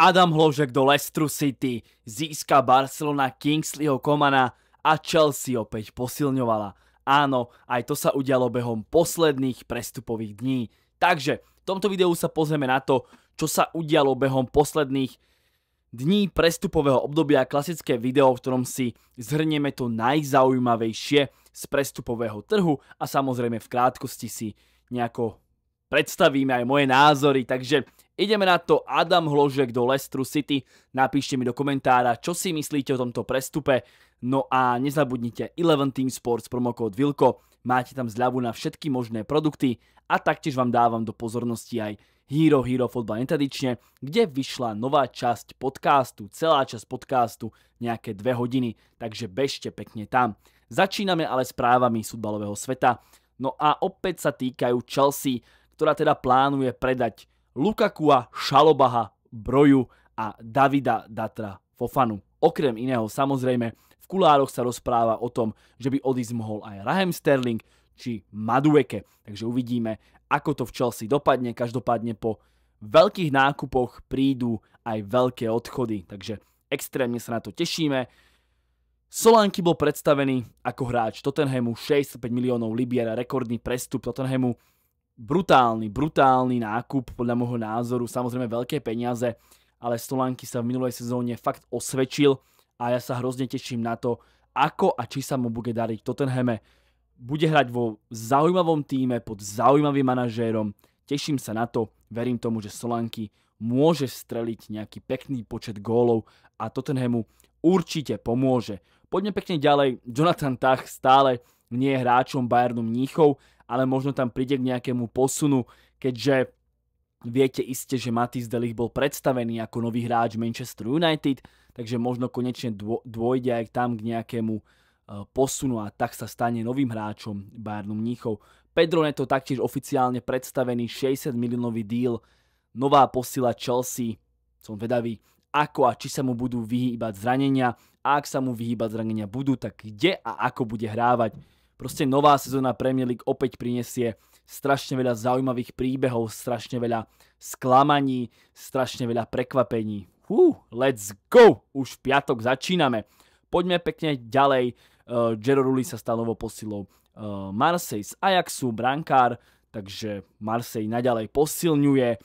Adam Hložek do Leicester City získa Barcelona Kingsleyho Komana a Chelsea opäť posilňovala. Áno, aj to sa udialo behom posledných prestupových dní. Takže, v tomto videu sa pozrieme na to, čo sa udialo behom posledných dní prestupového obdobia, klasické video, v ktorom si zhrnieme to najzaujímavejšie z prestupového trhu a samozrejme v krátkosti si nejako predstavíme aj moje názory, takže ideme na to Adam Hložek do Lestru City, napíšte mi do komentára, čo si myslíte o tomto prestupe, no a nezabudnite 11 Team Sports promokód VILKO, máte tam zľavu na všetky možné produkty a taktiež vám dávam do pozornosti aj Hero Hero fotba netradične, kde vyšla nová časť podcastu, celá časť podcastu, nejaké dve hodiny, takže bežte pekne tam. Začíname ale s právami futbalového sveta. No a opäť sa týkajú Chelsea, ktorá teda plánuje predať Lukakua, Šalobaha, Broju a Davida Datra Fofanu. Okrem iného, samozrejme, v kulároch sa rozpráva o tom, že by odísť mohol aj Raheem Sterling či Madueke. Takže uvidíme, ako to v Chelsea dopadne. Každopádne po veľkých nákupoch prídu aj veľké odchody. Takže extrémne sa na to tešíme. Solanky bol predstavený ako hráč Tottenhamu 65 miliónov libier, rekordný prestup Tottenhamu brutálny, brutálny nákup podľa môjho názoru, samozrejme veľké peniaze, ale Stolanky sa v minulej sezóne fakt osvedčil a ja sa hrozne teším na to, ako a či sa mu bude dariť Tottenhame. Bude hrať vo zaujímavom týme pod zaujímavým manažérom. Teším sa na to, verím tomu, že Solanky môže streliť nejaký pekný počet gólov a Tottenhamu určite pomôže. Poďme pekne ďalej. Jonathan Tach stále nie je hráčom Bayernu Mníchov, ale možno tam príde k nejakému posunu, keďže viete iste, že Matis Delich bol predstavený ako nový hráč Manchester United, takže možno konečne dôjde aj tam k nejakému e, posunu a tak sa stane novým hráčom Bayernu Mníchov. Pedro Neto taktiež oficiálne predstavený 60 miliónový díl, nová posila Chelsea, som vedavý, ako a či sa mu budú vyhýbať zranenia a ak sa mu vyhýbať zranenia budú, tak kde a ako bude hrávať. Proste nová sezóna Premier League opäť prinesie strašne veľa zaujímavých príbehov, strašne veľa sklamaní, strašne veľa prekvapení. Hú, let's go! Už v piatok začíname. Poďme pekne ďalej. Uh, eh, Gero Rulli sa stal novou posilou uh, eh, Marseille z Ajaxu, brankár, takže Marseille naďalej posilňuje.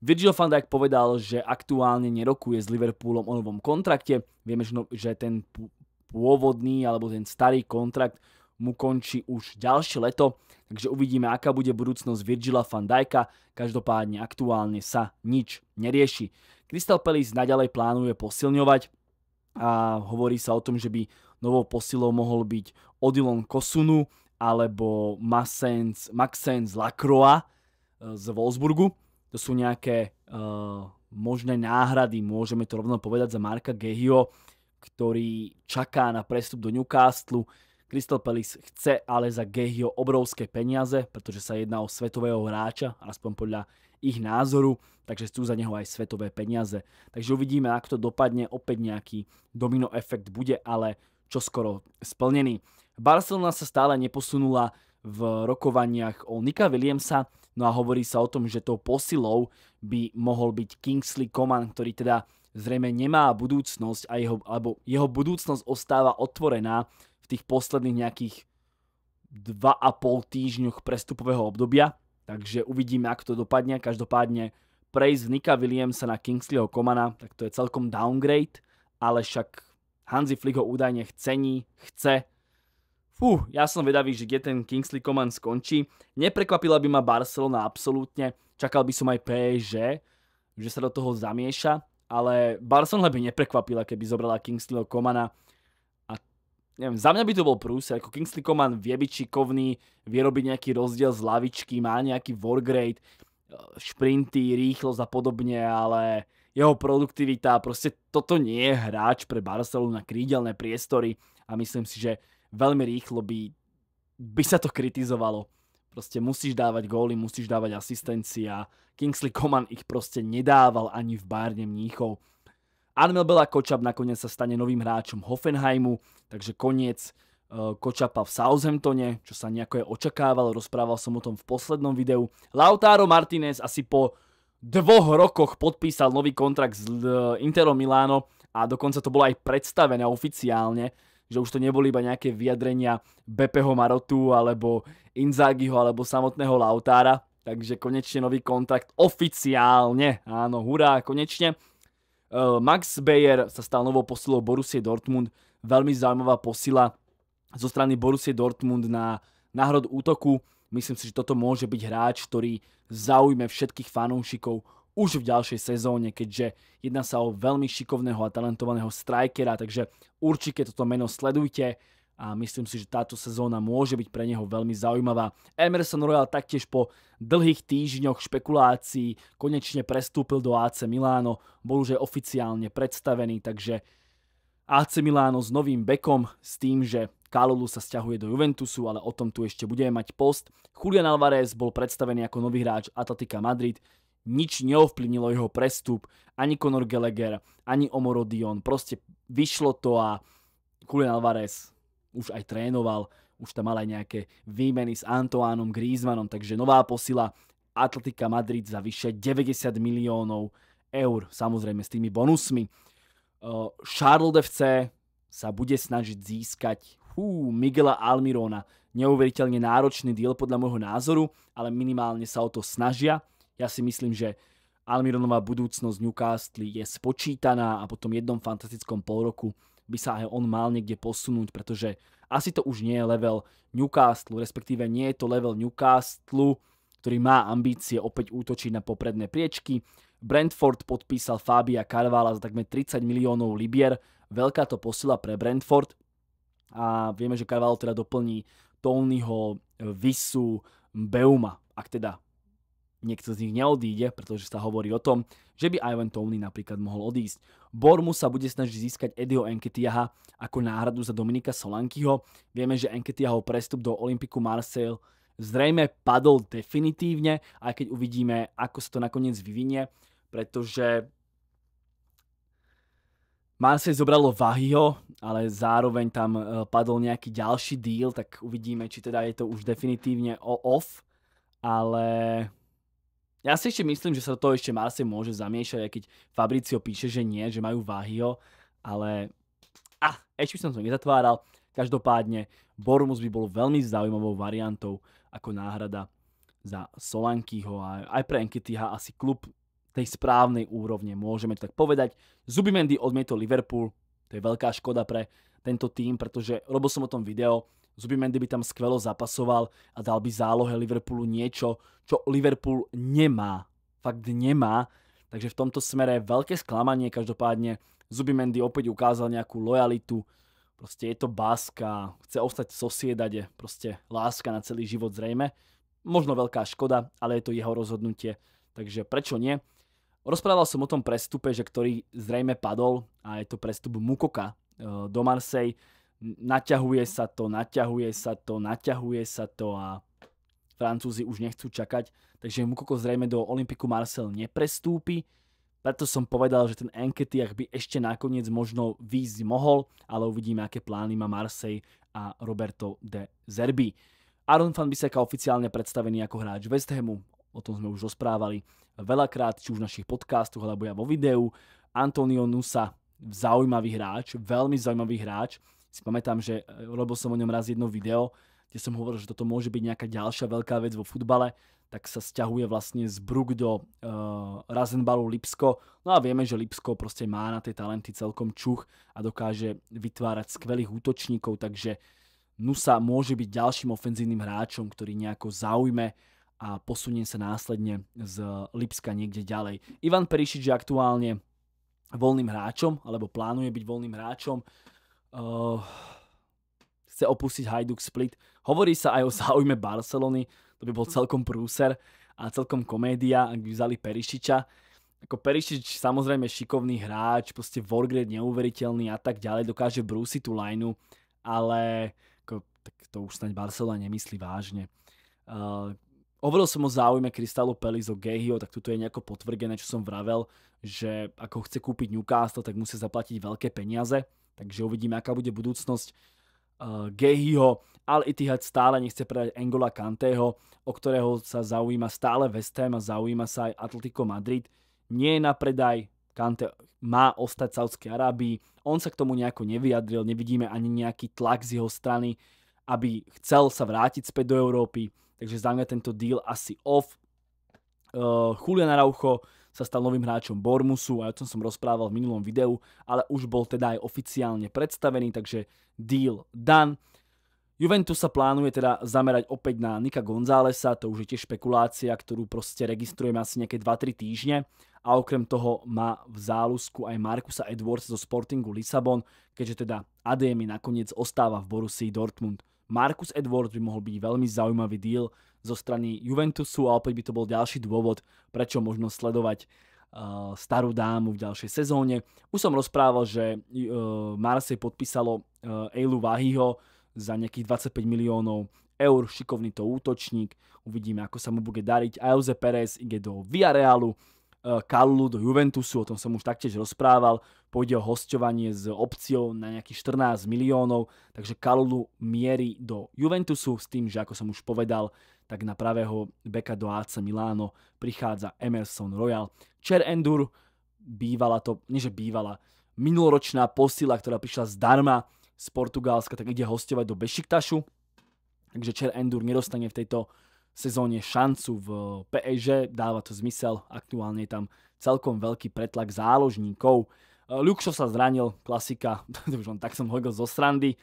Virgil van Dijk povedal, že aktuálne nerokuje s Liverpoolom o novom kontrakte. Vieme, že no, ten pôvodný alebo ten starý kontrakt mu končí už ďalšie leto, takže uvidíme, aká bude budúcnosť Virgila van Dijka. Každopádne aktuálne sa nič nerieši. Crystal Palace naďalej plánuje posilňovať a hovorí sa o tom, že by novou posilou mohol byť Odilon Kosunu alebo Maxence Lacroix eh, z Wolfsburgu. To sú nejaké uh, možné náhrady, môžeme to rovno povedať, za Marka Gehio, ktorý čaká na prestup do Newcastle Crystal Palace chce ale za Gehio obrovské peniaze, pretože sa jedná o svetového hráča, aspoň podľa ich názoru, takže sú za neho aj svetové peniaze. Takže uvidíme, ako to dopadne, opäť nejaký domino efekt bude, ale čoskoro splnený. Barcelona sa stále neposunula v rokovaniach o Nika Williamsa, no a hovorí sa o tom, že tou posilou by mohol byť Kingsley Coman, ktorý teda zrejme nemá budúcnosť a jeho, alebo jeho budúcnosť ostáva otvorená v tých posledných nejakých 2,5 týždňoch prestupového obdobia, takže uvidíme, ako to dopadne. Každopádne prejsť z Nika Williamsa na Kingsleyho Komana, tak to je celkom downgrade, ale však Hanzi Flick ho údajne cení, chce. Fú, ja som vedavý, že kde ten Kingsley Coman skončí. Neprekvapila by ma Barcelona absolútne, čakal by som aj PSG, že sa do toho zamieša, ale Barcelona by neprekvapila, keby zobrala Kingsleyho Komana neviem, za mňa by to bol prúser, ako Kingsley Coman vie byť šikovný, vie robiť nejaký rozdiel z lavičky, má nejaký war eh, šprinty, rýchlosť a podobne, ale jeho produktivita, proste toto nie je hráč pre Barcelonu na krídelné priestory a myslím si, že veľmi rýchlo by, by sa to kritizovalo. Proste musíš dávať góly, musíš dávať asistencia. Kingsley Coman ich proste nedával ani v Bárne Mníchov. Armel Bela Kočap nakoniec sa stane novým hráčom Hoffenheimu, takže koniec e, Kočapa v Southamptone, čo sa nejako je očakával, rozprával som o tom v poslednom videu. Lautaro Martinez asi po dvoch rokoch podpísal nový kontrakt s e, Interom Miláno a dokonca to bolo aj predstavené oficiálne, že už to neboli iba nejaké vyjadrenia Bepeho Marotu alebo Inzagiho alebo samotného Lautára, takže konečne nový kontrakt oficiálne, áno, hurá, konečne. Ehm, Max Bayer sa stal novou posilou Borussia Dortmund. Veľmi zaujímavá posila zo strany Borussia Dortmund na náhrod útoku. Myslím si, že toto môže byť hráč, ktorý zaujme všetkých fanúšikov už v ďalšej sezóne, keďže jedná sa o veľmi šikovného a talentovaného strajkera, takže určite toto meno sledujte a myslím si, že táto sezóna môže byť pre neho veľmi zaujímavá. Emerson Royal taktiež po dlhých týždňoch špekulácií konečne prestúpil do AC Milano, bol už aj oficiálne predstavený, takže AC Milano s novým bekom, s tým, že Kalulu sa stiahuje do Juventusu, ale o tom tu ešte budeme mať post. Julian Alvarez bol predstavený ako nový hráč Atletika Madrid, nič neovplynilo jeho prestup, ani Conor Gallagher, ani Omorodion, proste vyšlo to a Julian Alvarez už aj trénoval, už tam mal aj nejaké výmeny s Antoánom Griezmannom, takže nová posila Atletika Madrid za vyše 90 miliónov eur, samozrejme s tými bonusmi. Charlotte FC sa bude snažiť získať hú, Miguela Almirona. Neuveriteľne náročný diel podľa môjho názoru, ale minimálne sa o to snažia. Ja si myslím, že Almironová budúcnosť Newcastle je spočítaná a potom jednom fantastickom polroku roku by sa aj on mal niekde posunúť, pretože asi to už nie je level Newcastle, respektíve nie je to level Newcastle, ktorý má ambície opäť útočiť na popredné priečky. Brentford podpísal Fabia Carvala za takmer 30 miliónov libier, veľká to posila pre Brentford a vieme, že Carvalho teda doplní Tonyho, Visu, Beuma, ak teda niekto z nich neodíde, pretože sa hovorí o tom, že by Ivan Tony napríklad mohol odísť. Bormu sa bude snažiť získať Edio Enketiaha ako náhradu za Dominika Solankyho. Vieme, že Enketiahov prestup do Olympiku Marseille zrejme padol definitívne, aj keď uvidíme, ako sa to nakoniec vyvinie, pretože Marseille zobralo Vahyho, ale zároveň tam e, padol nejaký ďalší deal, tak uvidíme, či teda je to už definitívne o off, ale ja si ešte myslím, že sa to ešte Marse môže zamiešať, aj keď Fabricio píše, že nie, že majú Vahio, ale... A, ah, ešte by som to nezatváral. Každopádne, Bormus by bol veľmi zaujímavou variantou ako náhrada za Solankyho a aj pre Enkityha asi klub tej správnej úrovne, môžeme to tak povedať. Zubimendy odmietol Liverpool, to je veľká škoda pre tento tým, pretože robil som o tom video, Zuby Mendy by tam skvelo zapasoval a dal by zálohe Liverpoolu niečo, čo Liverpool nemá. Fakt nemá. Takže v tomto smere veľké sklamanie. Každopádne Zuby Mendy opäť ukázal nejakú lojalitu. Proste je to báska. Chce ostať sosiedade. Proste láska na celý život zrejme. Možno veľká škoda, ale je to jeho rozhodnutie. Takže prečo nie? Rozprával som o tom prestupe, že ktorý zrejme padol a je to prestup Mukoka eh, do Marseille naťahuje sa to, naťahuje sa to, naťahuje sa to a Francúzi už nechcú čakať, takže Mukoko zrejme do Olympiku Marcel neprestúpi, preto som povedal, že ten Enketiach by ešte nakoniec možno výjsť mohol, ale uvidíme, aké plány má Marseille a Roberto de Zerbi. Aaron van Biseka oficiálne predstavený ako hráč West Hamu, o tom sme už rozprávali veľakrát, či už v našich podcastoch, alebo ja vo videu. Antonio Nusa, zaujímavý hráč, veľmi zaujímavý hráč, si pamätám, že e, robil som o ňom raz jedno video, kde som hovoril, že toto môže byť nejaká ďalšia veľká vec vo futbale, tak sa stiahuje vlastne z Bruk do uh, e, Razenbalu Lipsko. No a vieme, že Lipsko proste má na tie talenty celkom čuch a dokáže vytvárať skvelých útočníkov, takže Nusa môže byť ďalším ofenzívnym hráčom, ktorý nejako zaujme a posunie sa následne z Lipska niekde ďalej. Ivan Perišič je aktuálne voľným hráčom, alebo plánuje byť voľným hráčom uh, chce opustiť Hajduk Split. Hovorí sa aj o záujme Barcelony, to by bol mhm. celkom prúser a celkom komédia, ak by vzali Perišiča. Ako Perišič samozrejme šikovný hráč, proste Wargrade neuveriteľný a tak ďalej, dokáže brúsiť tú lineu, ale ako, tak to už snaď Barcelona nemyslí vážne. Uh, hovoril som o záujme Kristalu Pelis o Gehio, tak tuto je nejako potvrdené, čo som vravel, že ako chce kúpiť Newcastle, tak musí zaplatiť veľké peniaze Takže uvidíme, aká bude budúcnosť uh, Gehiho. i Ittihad stále nechce predať Angola Kanteho, o ktorého sa zaujíma stále West Ham a zaujíma sa aj Atletico Madrid. Nie je na predaj, Kante má ostať v Saudskej Arábii. On sa k tomu nejako nevyjadril, nevidíme ani nejaký tlak z jeho strany, aby chcel sa vrátiť späť do Európy. Takže za mňa tento deal asi off. Uh, Julian Araujo sa stal novým hráčom Bormusu a o tom som rozprával v minulom videu, ale už bol teda aj oficiálne predstavený, takže deal done. Juventus sa plánuje teda zamerať opäť na Nika Gonzálesa, to už je tiež špekulácia, ktorú proste registrujeme asi nejaké 2-3 týždne a okrem toho má v zálusku aj Markusa Edwards zo Sportingu Lisabon, keďže teda ADM nakoniec ostáva v Borussii Dortmund. Markus Edwards by mohol byť veľmi zaujímavý deal, zo strany Juventusu a opäť by to bol ďalší dôvod, prečo možno sledovať uh, starú dámu v ďalšej sezóne. Už som rozprával, že uh, eh, Marseille podpísalo uh, Eilu Vahiho za nejakých 25 miliónov eur, šikovný to útočník, uvidíme ako sa mu bude dariť. A Jose Perez ide do Villarealu, Kalulu do Juventusu, o tom som už taktiež rozprával, pôjde o hostovanie s opciou na nejakých 14 miliónov, takže Kalulu mierí do Juventusu s tým, že ako som už povedal, tak na pravého beka do AC Milano prichádza Emerson Royal. Čer Endur, bývala to, nie že bývala, minuloročná posila, ktorá prišla zdarma z Portugalska, tak ide hostovať do Bešiktašu. Takže Čer Endur nedostane v tejto sezóne šancu v PSG, dáva to zmysel, aktuálne je tam celkom veľký pretlak záložníkov. Ľukšo sa zranil, klasika, už tak som hodil zo srandy.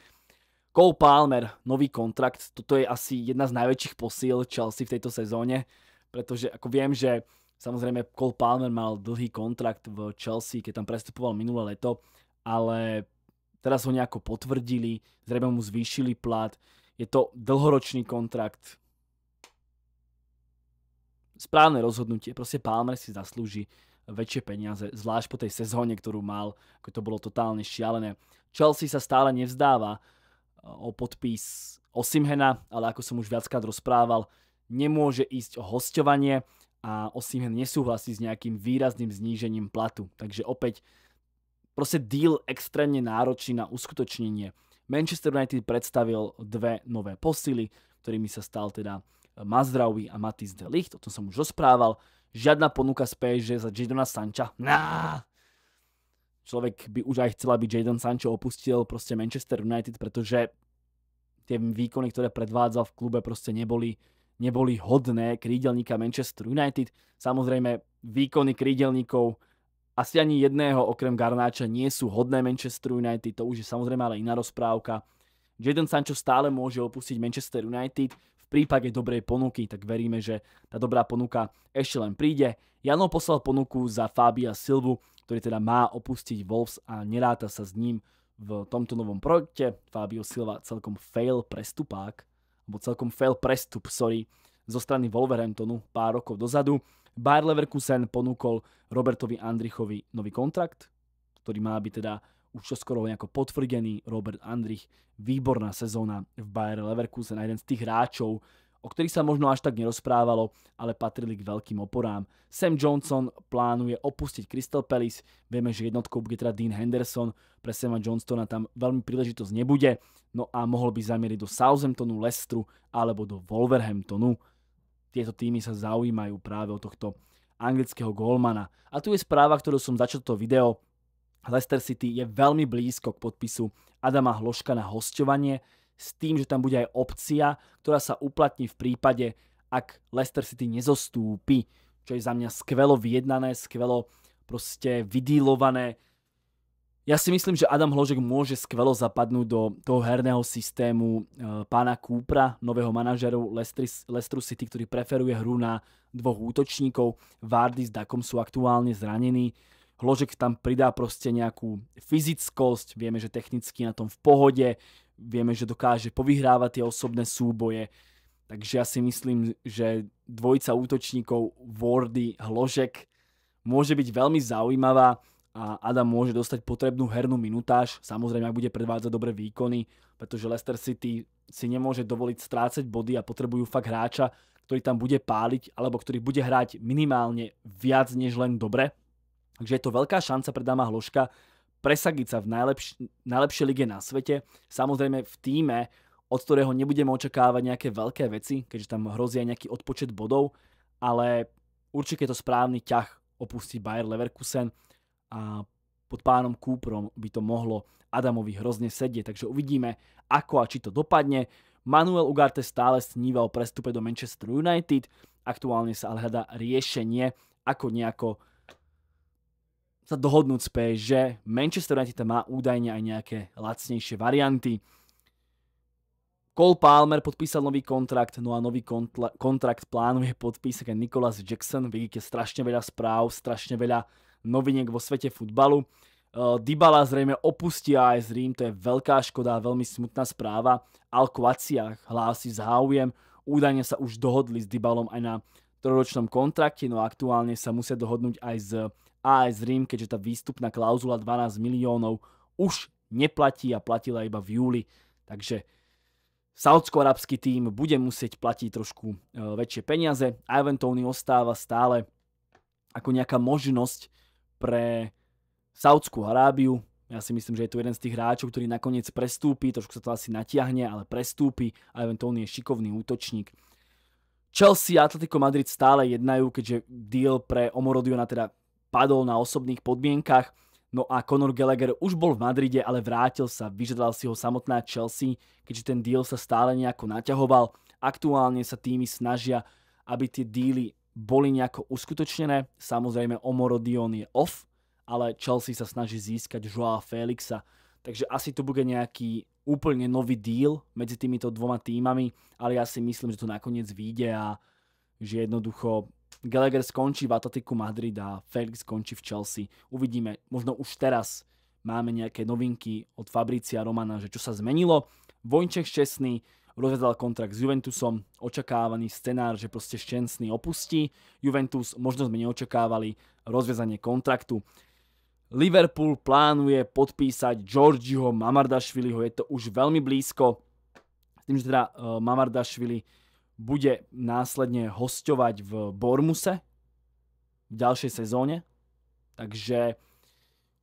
Cole Palmer, nový kontrakt, toto je asi jedna z najväčších posíl Chelsea v tejto sezóne, pretože ako viem, že samozrejme Cole Palmer mal dlhý kontrakt v Chelsea, keď tam prestupoval minulé leto, ale teraz ho nejako potvrdili, zrejme mu zvýšili plat, je to dlhoročný kontrakt, správne rozhodnutie. Proste Palmer si zaslúži väčšie peniaze, zvlášť po tej sezóne, ktorú mal, ako to bolo totálne šialené. Chelsea sa stále nevzdáva, o podpis Osimhena, ale ako som už viackrát rozprával, nemôže ísť o hostovanie a Osimhen nesúhlasí s nejakým výrazným znížením platu. Takže opäť proste deal extrémne náročný na uskutočnenie. Manchester United predstavil dve nové posily, ktorými sa stal teda Mazdraoui a Matisse de Ligt, o tom som už rozprával. Žiadna ponuka z PSG za Jadona Sancha. Náááá! človek by už aj chcel, aby Jadon Sancho opustil proste Manchester United, pretože tie výkony, ktoré predvádzal v klube, proste neboli, neboli hodné krídelníka Manchester United. Samozrejme, výkony krídelníkov asi ani jedného okrem Garnáča nie sú hodné Manchester United, to už je samozrejme ale iná rozprávka. Jadon Sancho stále môže opustiť Manchester United v prípade dobrej ponuky, tak veríme, že tá dobrá ponuka ešte len príde. Jano poslal ponuku za Fabia Silvu, ktorý teda má opustiť Wolves a neráta sa s ním v tomto novom projekte. Fabio Silva celkom fail prestupák, alebo celkom fail prestup, sorry, zo strany Wolverhamptonu pár rokov dozadu. Bayer Leverkusen ponúkol Robertovi Andrichovi nový kontrakt, ktorý má byť teda už skoro nejako potvrdený Robert Andrich. Výborná sezóna v Bayer Leverkusen a jeden z tých hráčov, o ktorých sa možno až tak nerozprávalo, ale patrili k veľkým oporám. Sam Johnson plánuje opustiť Crystal Palace, vieme, že jednotkou bude teda Dean Henderson, pre Sama Johnstona tam veľmi príležitosť nebude, no a mohol by zamieriť do Southamptonu, Lestru alebo do Wolverhamptonu. Tieto týmy sa zaujímajú práve o tohto anglického golmana. A tu je správa, ktorú som začal toto video. Leicester City je veľmi blízko k podpisu Adama Hloška na hostovanie s tým, že tam bude aj opcia, ktorá sa uplatní v prípade, ak Leicester City nezostúpi, čo je za mňa skvelo vyjednané, skvelo proste vydílované. Ja si myslím, že Adam Hložek môže skvelo zapadnúť do toho herného systému e, pána Kúpra, nového manažeru Leicester City, ktorý preferuje hru na dvoch útočníkov. Vardy s Dakom sú aktuálne zranení. Hložek tam pridá proste nejakú fyzickosť, vieme, že technicky na tom v pohode, Vieme, že dokáže povyhrávať tie osobné súboje. Takže ja si myslím, že dvojica útočníkov Wardy, Hložek môže byť veľmi zaujímavá a Adam môže dostať potrebnú hernú minutáž, samozrejme ak bude predvádzať dobré výkony, pretože Leicester City si nemôže dovoliť strácať body a potrebujú fakt hráča, ktorý tam bude páliť alebo ktorý bude hrať minimálne viac než len dobre. Takže je to veľká šanca pre dáma Hložka presadiť sa v najlepš- najlepšej lige na svete, samozrejme v týme, od ktorého nebudeme očakávať nejaké veľké veci, keďže tam hrozí aj nejaký odpočet bodov, ale určite je to správny ťah opustiť Bayer Leverkusen a pod pánom Kúprom by to mohlo Adamovi hrozne sedieť, takže uvidíme, ako a či to dopadne. Manuel Ugarte stále sníva o prestupe do Manchester United, aktuálne sa ale hľadá riešenie, ako nejako sa dohodnúť s že Manchester United má údajne aj nejaké lacnejšie varianty. Cole Palmer podpísal nový kontrakt, no a nový kontrakt plánuje podpísať aj Nicholas Jackson. Vidíte strašne veľa správ, strašne veľa noviniek vo svete futbalu. Eh, Dybala zrejme opustí aj z Rím, to je veľká škoda, veľmi smutná správa. Al Quacia hlási záujem, údajne sa už dohodli s Dybalom aj na trojročnom kontrakte, no aktuálne sa musia dohodnúť aj s AS Rím, keďže tá výstupná klauzula 12 miliónov už neplatí a platila iba v júli. Takže saudsko-arabský tým bude musieť platiť trošku e, väčšie peniaze. Ivan Tony ostáva stále ako nejaká možnosť pre Saudskú Arábiu. Ja si myslím, že je to jeden z tých hráčov, ktorý nakoniec prestúpi, trošku sa to asi natiahne, ale prestúpi. a Tony je šikovný útočník. Chelsea a Atletico Madrid stále jednajú, keďže deal pre Omorodiona teda padol na osobných podmienkach. No a Conor Gallagher už bol v Madride, ale vrátil sa, vyžadal si ho samotná Chelsea, keďže ten deal sa stále nejako naťahoval. Aktuálne sa týmy snažia, aby tie díly boli nejako uskutočnené. Samozrejme Omoro Dion je off, ale Chelsea sa snaží získať Joao Felixa. Takže asi to bude nejaký úplne nový deal medzi týmito dvoma týmami, ale ja si myslím, že to nakoniec vyjde a že jednoducho Gallagher skončí v Atletiku Madrid a Felix skončí v Chelsea. Uvidíme, možno už teraz máme nejaké novinky od Fabricia Romana, že čo sa zmenilo. Vojnček Šťastný rozvedal kontrakt s Juventusom, očakávaný scenár, že proste Šťastný opustí. Juventus, možno sme neočakávali rozviazanie kontraktu. Liverpool plánuje podpísať Georgiho Mamardašviliho, je to už veľmi blízko. S tým, že teda uh, Mamardašvili bude následne hosťovať v Bormuse v ďalšej sezóne. Takže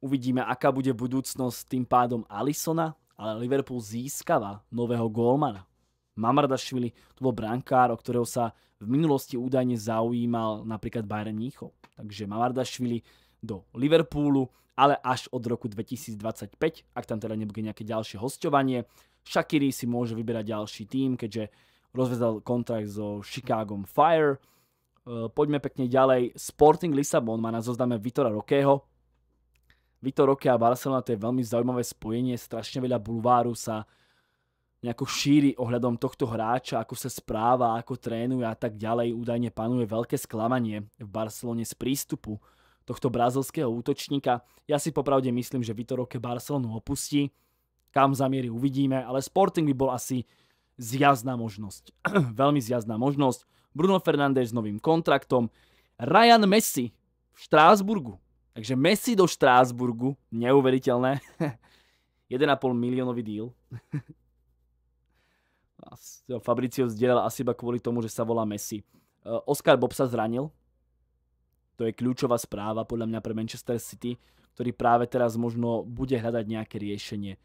uvidíme, aká bude budúcnosť tým pádom Alisona, ale Liverpool získava nového gólmana. Mamardašvili to bol brankár, o ktorého sa v minulosti údajne zaujímal napríklad Bayern Mníchov. Takže Mamardašvili do Liverpoolu, ale až od roku 2025, ak tam teda nebude nejaké ďalšie hostovanie. Shakiri si môže vyberať ďalší tým, keďže Rozvedal kontrakt so Chicago Fire. E, poďme pekne ďalej. Sporting Lisabon má na zozname Vitora Rokeho. Vitor Roke a Barcelona to je veľmi zaujímavé spojenie. Strašne veľa bulváru sa nejako šíri ohľadom tohto hráča, ako sa správa, ako trénuje a tak ďalej. Údajne panuje veľké sklamanie v Barcelone z prístupu tohto brazilského útočníka. Ja si popravde myslím, že Vitor Roque Barcelonu opustí. Kam zamieri uvidíme, ale Sporting by bol asi zjazná možnosť. Veľmi zjazná možnosť. Bruno Fernández s novým kontraktom. Ryan Messi v Štrásburgu. Takže Messi do Štrásburgu. Neuveriteľné. 1,5 miliónový díl. Fabricio zdieľal asi iba kvôli tomu, že sa volá Messi. E, Oscar Bob sa zranil. To je kľúčová správa podľa mňa pre Manchester City, ktorý práve teraz možno bude hľadať nejaké riešenie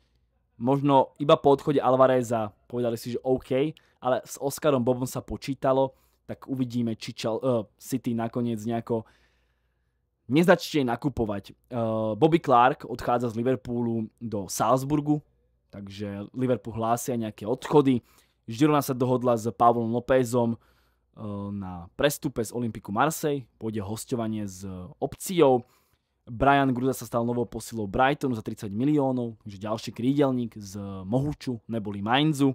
možno iba po odchode Alvareza povedali si, že OK, ale s Oscarom Bobom sa počítalo, tak uvidíme, či čal, uh, eh, City nakoniec nejako nezačne nakupovať. Uh, Bobby Clark odchádza z Liverpoolu do Salzburgu, takže Liverpool hlásia nejaké odchody. Žirona sa dohodla s Pavlom Lópezom uh, eh, na prestupe z Olympiku Marseille, pôjde hostovanie s opciou. Brian Gruda sa stal novou posilou Brightonu za 30 miliónov, takže ďalší krídelník z eh, Mohuču, neboli Mainzu.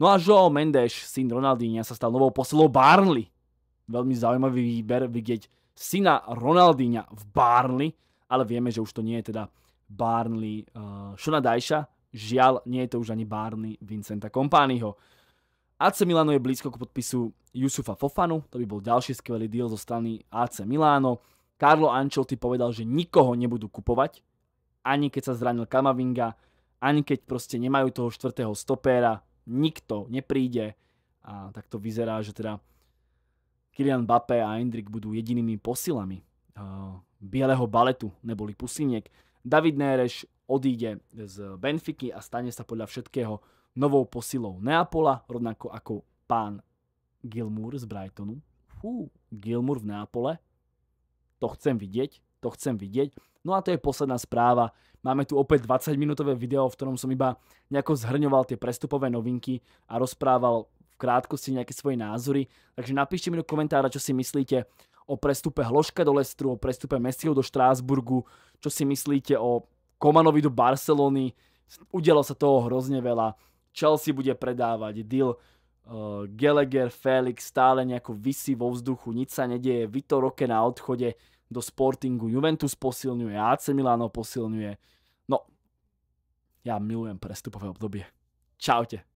No a Joao Mendes, syn Ronaldinia, sa stal novou posilou Barnley. Veľmi zaujímavý výber vidieť syna Ronaldinia v Barnley, ale vieme, že už to nie je teda Barnley uh, eh, Šona Dajša, žiaľ nie je to už ani Barnley Vincenta Kompányho. AC Milano je blízko k podpisu Jusufa Fofanu, to by bol ďalší skvelý deal zo strany AC Milano. Carlo Ancelotti povedal, že nikoho nebudú kupovať, ani keď sa zranil Kamavinga, ani keď proste nemajú toho štvrtého stopéra, nikto nepríde a tak to vyzerá, že teda Kylian Mbappé a Endrik budú jedinými posilami bieleho baletu, neboli pusiniek. David Néreš odíde z Benfiky a stane sa podľa všetkého novou posilou Neapola, rovnako ako pán Gilmour z Brightonu. Fú, Gilmour v Neapole, to chcem vidieť, to chcem vidieť. No a to je posledná správa. Máme tu opäť 20-minútové video, v ktorom som iba nejako zhrňoval tie prestupové novinky a rozprával v krátkosti nejaké svoje názory. Takže napíšte mi do komentára, čo si myslíte o prestupe Hloška do Lestru, o prestupe Messiho do Štrásburgu, čo si myslíte o Komanovi do Barcelony. Udialo sa toho hrozne veľa. Chelsea bude predávať, deal Uh, Gallagher, Felix stále nejako vysí vo vzduchu, nič sa nedieje, Vito Roque na odchode do Sportingu, Juventus posilňuje, AC Milano posilňuje. No, ja milujem prestupové obdobie. Čaute.